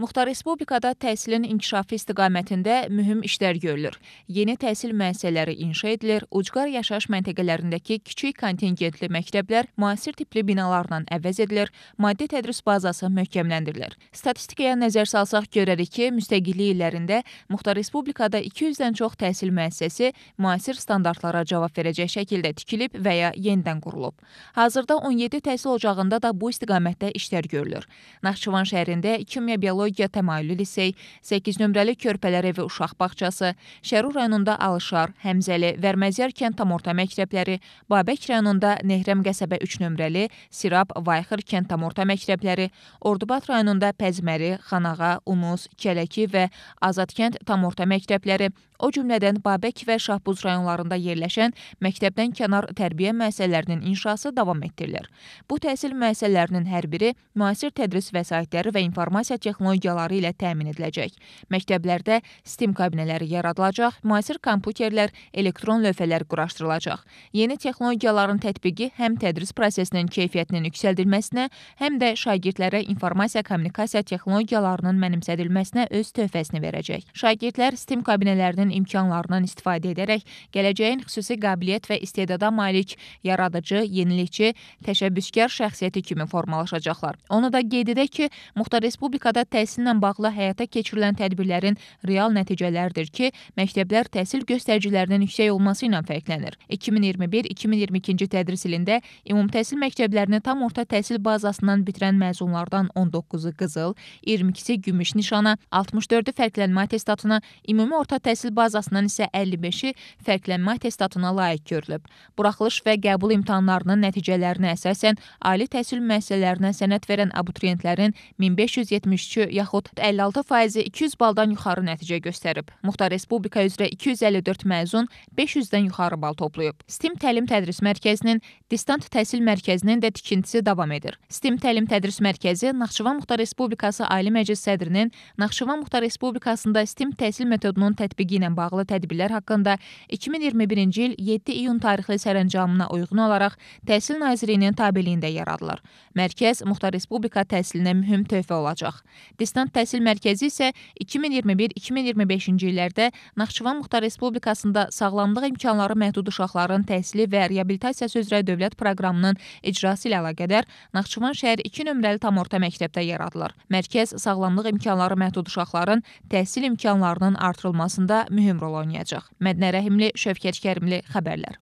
Muxtar Respublikada təhsilin inkişafı istiqamətində mühüm işlər görülür. Yeni təhsil müəssisələri inşa edilir, ucqar yaşayış məntəqələrindəki kiçik kontingentli məktəblər müasir tipli binalarla əvəz edilir, maddi tədris bazası möhkəmləndirilir. Statistikaya nəzər salsaq görərik ki, müstəqillik illərində Muxtar Respublikada 200-dən çox təhsil müəssisəsi müasir standartlara cavab verəcək şəkildə tikilib və ya yenidən qurulub. Hazırda 17 təhsil ocağında da bu istiqamətdə işlər görülür. Naxçıvan şəhərində kimya biologiya Ekologiya Təmayüllü Lisey, 8 nömrəli Körpələr evi uşaq bağçası, Şəru rayonunda Alışar, Həmzəli, Vərməzyar kənd tamorta məktəbləri, Babək rayonunda Nehrəm qəsəbə 3 nömrəli, Sirab, Vayxır kənd tamorta məktəbləri, Ordubad rayonunda Pəzməri, Xanağa, Unus, Kələki və Azadkənd tamorta məktəbləri, o cümlədən Babək və Şahbuz rayonlarında yerləşən məktəbdən kənar tərbiyə müəssisələrinin inşası davam etdirilir. Bu təhsil müəssisələrinin hər biri müasir tədris vəsaitləri və informasiya texnologiyaları texnologiyaları ilə təmin ediləcək. Məktəblərdə STEM kabinələri yaradılacaq, müasir kompüterlər, elektron lövhələr quraşdırılacaq. Yeni texnologiyaların tətbiqi həm tədris prosesinin keyfiyyətinin yüksəldilməsinə, həm də şagirdlərə informasiya kommunikasiya texnologiyalarının mənimsədilməsinə öz töhfəsini verəcək. Şagirdlər STEM kabinələrinin imkanlarından istifadə edərək gələcəyin xüsusi qabiliyyət və istedada malik, yaradıcı, yenilikçi, təşəbbüskar şəxsiyyəti kimi formalaşacaqlar. Onu da qeyd edək ki, Muxtar Respublikada təhsil məsələsi ilə bağlı həyata keçirilən tədbirlərin real nəticələridir ki, məktəblər təhsil göstəricilərinin yüksək olması ilə fərqlənir. 2021-2022-ci tədris ilində ümumtəhsil məktəblərini tam orta təhsil bazasından bitirən məzunlardan 19-u qızıl, 22-si gümüş nişana, 64-ü fərqlənmə atestatına, ümumi orta təhsil bazasından isə 55-i fərqlənmə atestatına layiq görülüb. Buraxılış və qəbul imtahanlarının nəticələrinə əsasən ali təhsil müəssisələrinə sənəd verən abituriyentlərin 1573-ü yaxud 56 faizi 200 baldan yuxarı nəticə göstərib. Muxtar Respublika üzrə 254 məzun 500-dən yuxarı bal toplayıb. STEM Təlim Tədris Mərkəzinin, Distant Təhsil Mərkəzinin də tikintisi davam edir. STEM Təlim Tədris Mərkəzi Naxçıvan Muxtar Respublikası Ali Məclis sədrinin Naxçıvan Muxtar Respublikasında STEM təhsil metodunun tətbiqi ilə bağlı tədbirlər haqqında 2021-ci il 7 iyun tarixli sərəncamına uyğun olaraq Təhsil Nazirliyinin tabeliyində yaradılır. Mərkəz Muxtar Respublika təhsilinə mühüm töhfə olacaq. Özbəkistan Təhsil Mərkəzi isə 2021-2025-ci illərdə Naxçıvan Muxtar Respublikasında sağlamlıq imkanları məhdud uşaqların təhsili və reabilitasiyası üzrə dövlət proqramının icrası ilə əlaqədar Naxçıvan şəhər 2 nömrəli tamorta məktəbdə yaradılır. Mərkəz sağlamlıq imkanları məhdud uşaqların təhsil imkanlarının artırılmasında mühüm rol oynayacaq. Mədnə Rəhimli, Şövkət Kərimli xəbərlər.